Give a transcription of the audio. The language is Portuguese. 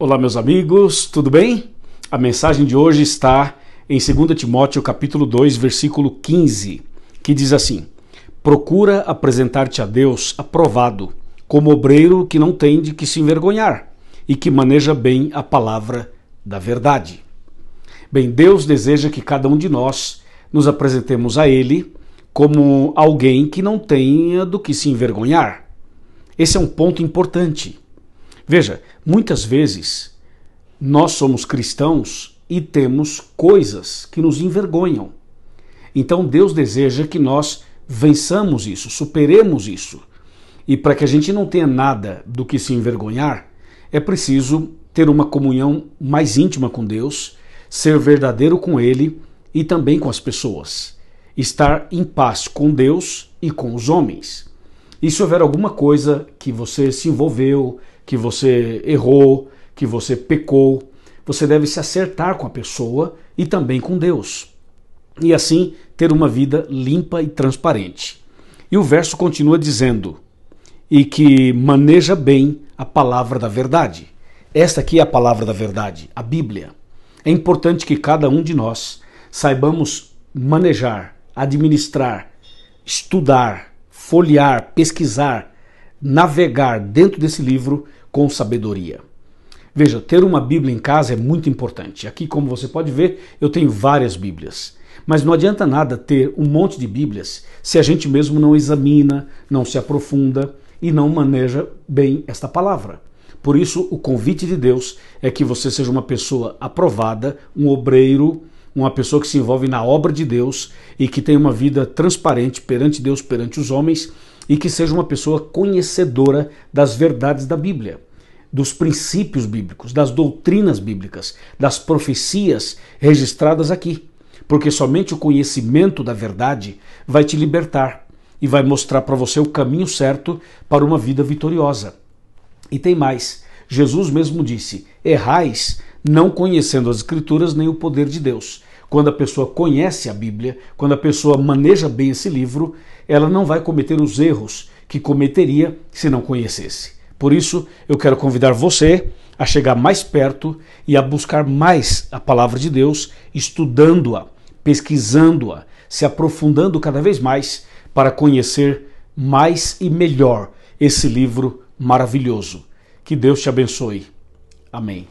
Olá, meus amigos, tudo bem? A mensagem de hoje está em 2 Timóteo capítulo 2, versículo 15, que diz assim: Procura apresentar-te a Deus aprovado, como obreiro que não tem de que se envergonhar e que maneja bem a palavra da verdade. Bem, Deus deseja que cada um de nós nos apresentemos a Ele como alguém que não tenha do que se envergonhar. Esse é um ponto importante Veja, muitas vezes nós somos cristãos e temos coisas que nos envergonham. Então Deus deseja que nós vençamos isso, superemos isso. E para que a gente não tenha nada do que se envergonhar, é preciso ter uma comunhão mais íntima com Deus, ser verdadeiro com Ele e também com as pessoas. Estar em paz com Deus e com os homens. E se houver alguma coisa que você se envolveu, que você errou, que você pecou, você deve se acertar com a pessoa e também com Deus. E assim ter uma vida limpa e transparente. E o verso continua dizendo: e que maneja bem a palavra da verdade. Esta aqui é a palavra da verdade, a Bíblia. É importante que cada um de nós saibamos manejar, administrar, estudar, folhear, pesquisar, navegar dentro desse livro com sabedoria. Veja, ter uma Bíblia em casa é muito importante. Aqui, como você pode ver, eu tenho várias Bíblias. Mas não adianta nada ter um monte de Bíblias se a gente mesmo não examina, não se aprofunda e não maneja bem esta palavra. Por isso, o convite de Deus é que você seja uma pessoa aprovada, um obreiro uma pessoa que se envolve na obra de Deus e que tem uma vida transparente perante Deus, perante os homens e que seja uma pessoa conhecedora das verdades da Bíblia, dos princípios bíblicos, das doutrinas bíblicas, das profecias registradas aqui. Porque somente o conhecimento da verdade vai te libertar e vai mostrar para você o caminho certo para uma vida vitoriosa. E tem mais: Jesus mesmo disse: errais não conhecendo as Escrituras nem o poder de Deus. Quando a pessoa conhece a Bíblia, quando a pessoa maneja bem esse livro, ela não vai cometer os erros que cometeria se não conhecesse. Por isso, eu quero convidar você a chegar mais perto e a buscar mais a palavra de Deus, estudando-a, pesquisando-a, se aprofundando cada vez mais para conhecer mais e melhor esse livro maravilhoso. Que Deus te abençoe. Amém.